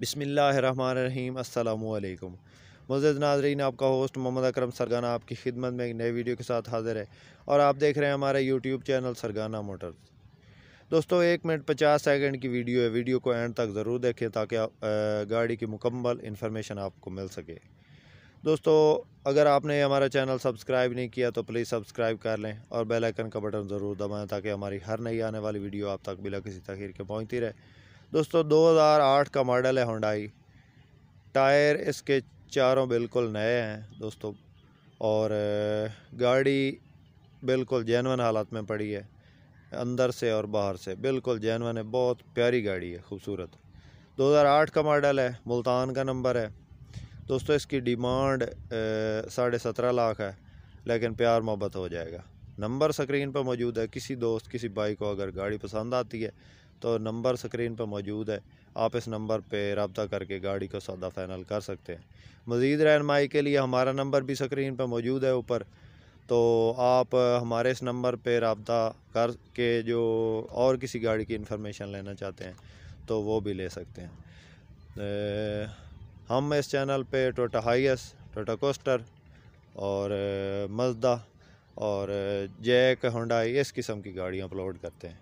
बिसमीम् अल्लाम मज़द नाजरीन आपका होस्ट मोहम्मद अकरम सरगाना आपकी खिदमत में एक नए वीडियो के साथ हाज़िर है और आप देख रहे हैं हमारा यूट्यूब चैनल सरगाना मोटर्स दोस्तों एक मिनट पचास सेकंड की वीडियो है वीडियो को एंड तक ज़रूर देखें ताकि गाड़ी की मुकम्मल इन्फॉर्मेशन आपको मिल सके दोस्तों अगर आपने हमारा चैनल सब्सक्राइब नहीं किया तो प्लीज़ सब्सक्राइब कर लें और बेलाइकन का बटन ज़रूर दबाएँ ताकि हमारी हर नई आने वाली वीडियो आप तक बिला किसी तखीर के पहुँचती रहे दोस्तों 2008 का मॉडल है होंडाई टायर इसके चारों बिल्कुल नए हैं दोस्तों और गाड़ी बिल्कुल जैनवन हालात में पड़ी है अंदर से और बाहर से बिल्कुल जैनवन है बहुत प्यारी गाड़ी है खूबसूरत 2008 का मॉडल है मुल्तान का नंबर है दोस्तों इसकी डिमांड साढ़े सत्रह लाख है लेकिन प्यार मोहब्बत हो जाएगा नंबर स्क्रीन पर मौजूद है किसी दोस्त किसी भाई को अगर गाड़ी पसंद आती है तो नंबर स्क्रीन पर मौजूद है आप इस नंबर पर रबता करके गाड़ी का सौदा फाइनल कर सकते हैं मज़ीद रहनमाई के लिए हमारा नंबर भी स्क्रीन पर मौजूद है ऊपर तो आप हमारे इस नंबर पर रबता कर के जो और किसी गाड़ी की इन्फॉर्मेशन लेना चाहते हैं तो वो भी ले सकते हैं ए, हम इस चैनल पर टोटा हाइस टोटा कोस्टर और मजदा और जैक होंडाई इस किस्म की गाड़ियाँ अपलोड करते हैं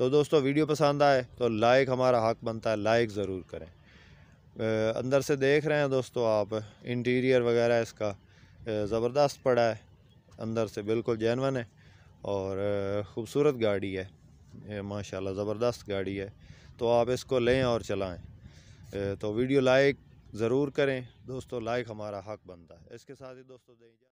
तो दोस्तों वीडियो पसंद आए तो लाइक हमारा हक बनता है लाइक ज़रूर करें अंदर से देख रहे हैं दोस्तों आप इंटीरियर वगैरह इसका ज़बरदस्त पड़ा है अंदर से बिल्कुल जैनवन है और ख़ूबसूरत गाड़ी है माशाल्लाह ज़बरदस्त गाड़ी है तो आप इसको लें और चलाएं तो वीडियो लाइक ज़रूर करें दोस्तों लाइक हमारा हक बनता है इसके साथ ही दोस्तों